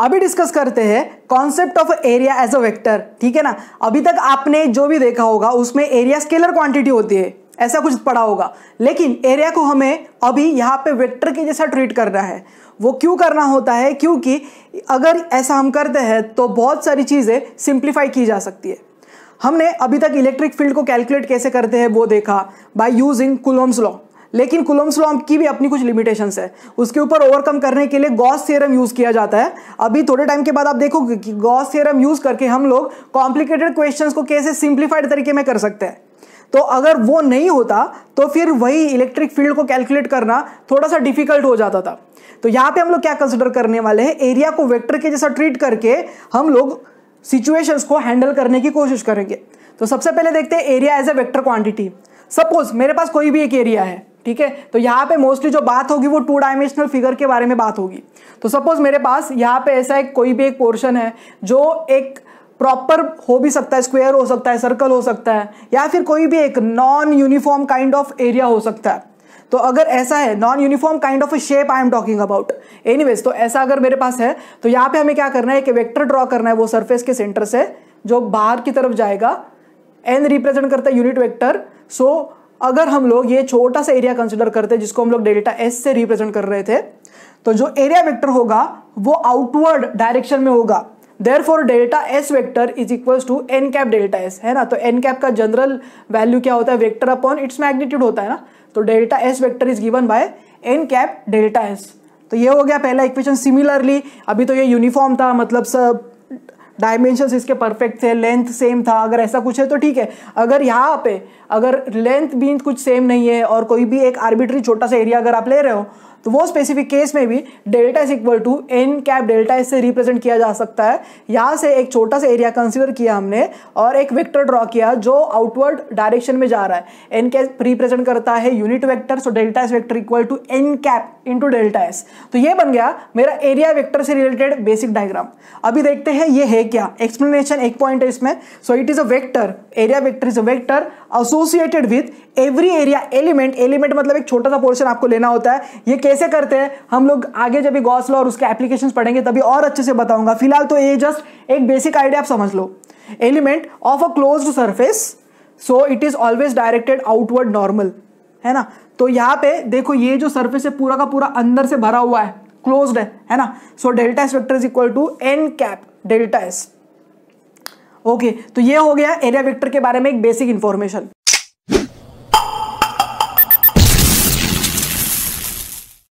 अभी डिस्कस करते हैं concept of area as a vector ठीक है ना अभी तक आपने जो भी देखा होगा उसमें एरिया स्केलर क्वांटिटी होती है ऐसा कुछ पड़ा होगा लेकिन एरिया को हमें अभी यहाँ पे वेक्टर के जैसा ट्रीट करना है वो क्यों करना होता है क्योंकि अगर ऐसा हम करते हैं तो बहुत सारी चीज़ें सिंप्लीफाई की जा सकती है हमने अभी तक इलेक्ट्रिक फील्ड को कैलकुलेट कैसे करते हैं वो देखा बाय यूजिंग कुलोम्स लॉ लेकिन कुलम्स लॉ की भी अपनी कुछ लिमिटेशंस है उसके ऊपर ओवरकम करने के लिए गॉस थ्योरम यूज़ किया जाता है अभी थोड़े टाइम के बाद आप देखोगे कि गॉस थ्योरम यूज़ करके हम लोग कॉम्प्लिकेटेड क्वेश्चंस को कैसे सिंप्लीफाइड तरीके में कर सकते हैं तो अगर वो नहीं होता तो फिर वही इलेक्ट्रिक फील्ड को कैलकुलेट करना थोड़ा सा डिफिकल्ट हो जाता था तो यहाँ पे हम लोग क्या कंसिडर करने वाले हैं एरिया को वेक्टर के जैसा ट्रीट करके हम लोग सिचुएशंस को हैंडल करने की कोशिश करेंगे तो सबसे पहले देखते हैं area as a vector quantity suppose मेरे पास कोई भी एक एरिया है ठीक है तो यहाँ पे मोस्टली जो बात होगी वो टू डायमेंशनल फिगर के बारे में बात होगी तो सपोज मेरे पास यहाँ पे ऐसा एक कोई भी एक पोर्शन है जो एक प्रॉपर हो भी सकता है स्क्वायर हो सकता है सर्कल हो सकता है या फिर कोई भी एक non uniform kind of area हो सकता है तो अगर ऐसा है non uniform kind of a shape I am talking about anyways तो ऐसा अगर मेरे पास है तो यहाँ पे हमें क्या करना है एक वेक्टर ड्रॉ करना है वो सरफेस के सेंटर से जो बाहर की तरफ जाएगा एन रिप्रेजेंट करता है यूनिट वेक्टर सो so, अगर हम लोग ये छोटा सा एरिया कंसिडर करते हैं जिसको हम लोग डेल्टा एस से रिप्रेजेंट कर रहे थे तो जो एरिया वेक्टर होगा वो आउटवर्ड डायरेक्शन में होगा therefore delta S vector is equal to N cap delta S है ना तो एन कैप का जनरल वैल्यू क्या होता है वेक्टर अपॉन इट्स मैग्नीट्यूड होता है ना तो delta S vector is given by N cap delta S तो ये हो गया पहला इक्वेशन सिमिलरली अभी तो ये यूनिफॉर्म था मतलब सब डायमेंशन इसके परफेक्ट थे लेंथ सेम था अगर ऐसा कुछ है तो ठीक है अगर यहाँ पे अगर लेंथ भी कुछ सेम नहीं है और कोई भी एक आर्बिट्री छोटा सा एरिया अगर आप ले रहे हो तो वो स्पेसिफिक केस में भी delta is equal to N cap delta is से रिप्रेजेंट किया जा सकता है यहाँ से एक छोटा सा एरिया कंसिडर किया हमने और एक वेक्टर ड्रॉ किया जो आउटवर्ड डायरेक्शन में जा रहा है एन कैप रिप्रेजेंट करता है unit vector so delta is vector equal to N cap in delta S तो ये बन गया मेरा एरिया वेक्टर से रिलेटेड बेसिक डायग्राम अभी देखते हैं ये है क्या एक्सप्लेनेशन एक पॉइंट है इसमें so it is a vector area vector is a vector associated with every area element element मतलब एक छोटा सा पोर्शन आपको लेना होता है ये कैसे करते हैं हम लोग आगे जब गॉस लॉ और उसके एप्लीकेशन पढ़ेंगे तभी और अच्छे से बताऊंगा फिलहाल तो ये जस्ट एक बेसिक आइडिया आप समझ लो element of a close surface so it is always directed outward normal है ना तो यहाँ पे देखो ये जो सर्फेस है पूरा का पूरा अंदर से भरा हुआ है क्लोज है है ना so delta S vector is equal to N cap delta S okay तो ये हो गया एरिया वेक्टर के बारे में एक बेसिक इंफॉर्मेशन